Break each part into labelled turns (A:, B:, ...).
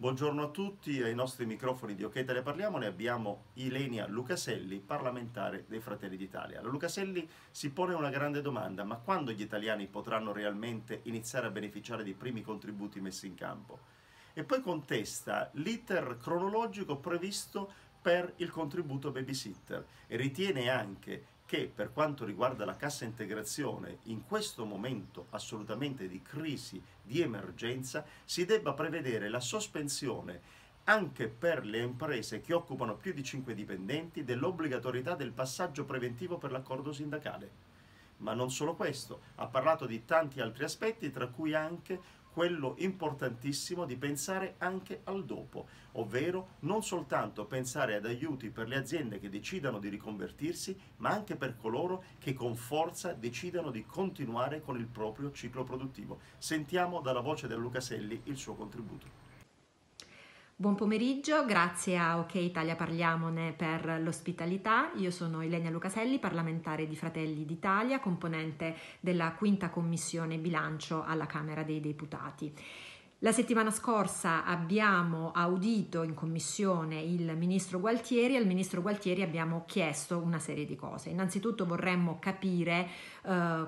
A: Buongiorno a tutti, ai nostri microfoni di Ok Tele Parliamone abbiamo Ilenia Lucaselli, parlamentare dei Fratelli d'Italia. La Lucaselli si pone una grande domanda, ma quando gli italiani potranno realmente iniziare a beneficiare dei primi contributi messi in campo? E poi contesta l'iter cronologico previsto per il contributo babysitter e ritiene anche che per quanto riguarda la cassa integrazione in questo momento assolutamente di crisi, di emergenza, si debba prevedere la sospensione anche per le imprese che occupano più di 5 dipendenti dell'obbligatorietà del passaggio preventivo per l'accordo sindacale. Ma non solo questo, ha parlato di tanti altri aspetti, tra cui anche quello importantissimo di pensare anche al dopo, ovvero non soltanto pensare ad aiuti per le aziende che decidano di riconvertirsi, ma anche per coloro che con forza decidano di continuare con il proprio ciclo produttivo. Sentiamo dalla voce del Lucaselli il suo contributo.
B: Buon pomeriggio, grazie a Ok Italia Parliamone per l'ospitalità. Io sono Ilenia Lucaselli, parlamentare di Fratelli d'Italia, componente della quinta commissione bilancio alla Camera dei Deputati. La settimana scorsa abbiamo audito in commissione il ministro Gualtieri e al ministro Gualtieri abbiamo chiesto una serie di cose. Innanzitutto vorremmo capire eh,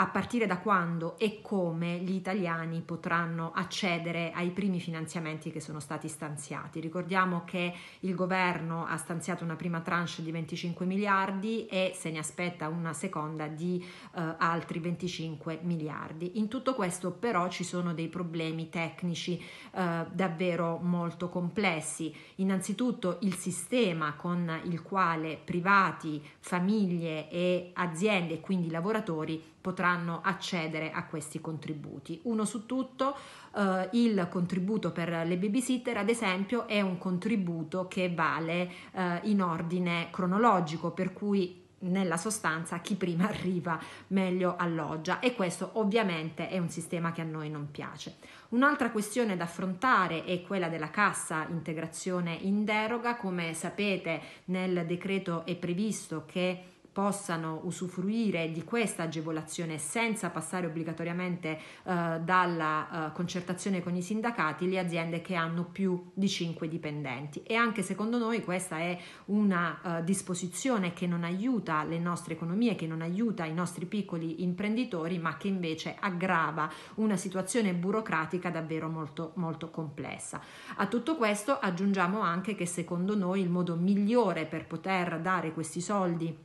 B: a partire da quando e come gli italiani potranno accedere ai primi finanziamenti che sono stati stanziati. Ricordiamo che il governo ha stanziato una prima tranche di 25 miliardi e se ne aspetta una seconda di eh, altri 25 miliardi. In tutto questo però ci sono dei problemi tecnici eh, davvero molto complessi. Innanzitutto il sistema con il quale privati, famiglie e aziende e quindi lavoratori potranno potranno accedere a questi contributi. Uno su tutto, eh, il contributo per le babysitter, ad esempio, è un contributo che vale eh, in ordine cronologico, per cui nella sostanza chi prima arriva meglio alloggia e questo ovviamente è un sistema che a noi non piace. Un'altra questione da affrontare è quella della cassa integrazione in deroga, come sapete nel decreto è previsto che possano usufruire di questa agevolazione senza passare obbligatoriamente eh, dalla eh, concertazione con i sindacati le aziende che hanno più di 5 dipendenti e anche secondo noi questa è una eh, disposizione che non aiuta le nostre economie, che non aiuta i nostri piccoli imprenditori, ma che invece aggrava una situazione burocratica davvero molto molto complessa. A tutto questo aggiungiamo anche che secondo noi il modo migliore per poter dare questi soldi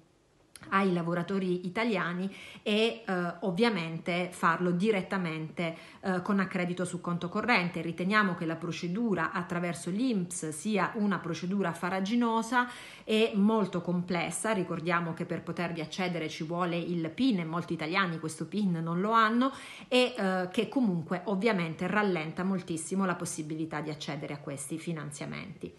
B: ai lavoratori italiani e eh, ovviamente farlo direttamente eh, con accredito su conto corrente. Riteniamo che la procedura attraverso l'INPS sia una procedura faraginosa e molto complessa. Ricordiamo che per potervi accedere ci vuole il PIN e molti italiani questo PIN non lo hanno e eh, che comunque ovviamente rallenta moltissimo la possibilità di accedere a questi finanziamenti.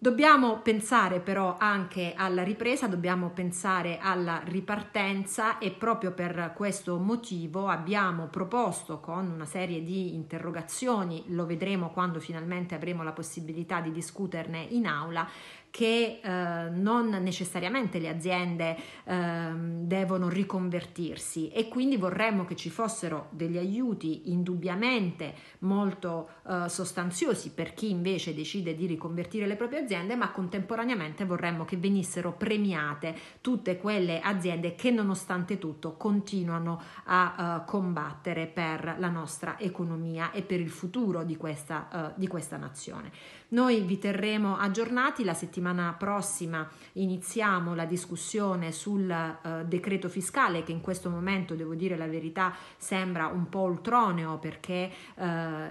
B: Dobbiamo pensare però anche alla ripresa, dobbiamo pensare alla ripartenza e proprio per questo motivo abbiamo proposto con una serie di interrogazioni, lo vedremo quando finalmente avremo la possibilità di discuterne in aula, che eh, non necessariamente le aziende eh, devono riconvertirsi e quindi vorremmo che ci fossero degli aiuti indubbiamente molto eh, sostanziosi per chi invece decide di riconvertire le proprie aziende aziende, ma contemporaneamente vorremmo che venissero premiate tutte quelle aziende che nonostante tutto continuano a uh, combattere per la nostra economia e per il futuro di questa, uh, di questa nazione. Noi vi terremo aggiornati, la settimana prossima iniziamo la discussione sul uh, decreto fiscale che in questo momento, devo dire la verità, sembra un po' ultroneo perché uh,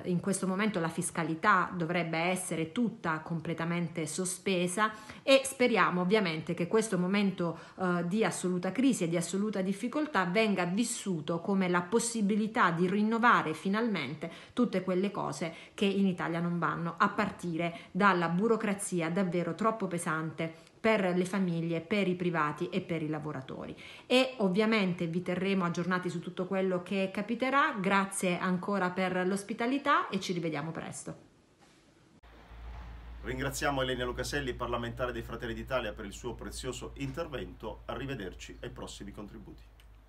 B: in questo momento la fiscalità dovrebbe essere tutta completamente sospesa e speriamo ovviamente che questo momento eh, di assoluta crisi e di assoluta difficoltà venga vissuto come la possibilità di rinnovare finalmente tutte quelle cose che in Italia non vanno, a partire dalla burocrazia davvero troppo pesante per le famiglie, per i privati e per i lavoratori. E ovviamente vi terremo aggiornati su tutto quello che capiterà. Grazie ancora per l'ospitalità e ci rivediamo presto.
A: Ringraziamo Elena Lucaselli, parlamentare dei Fratelli d'Italia, per il suo prezioso intervento. Arrivederci ai prossimi contributi.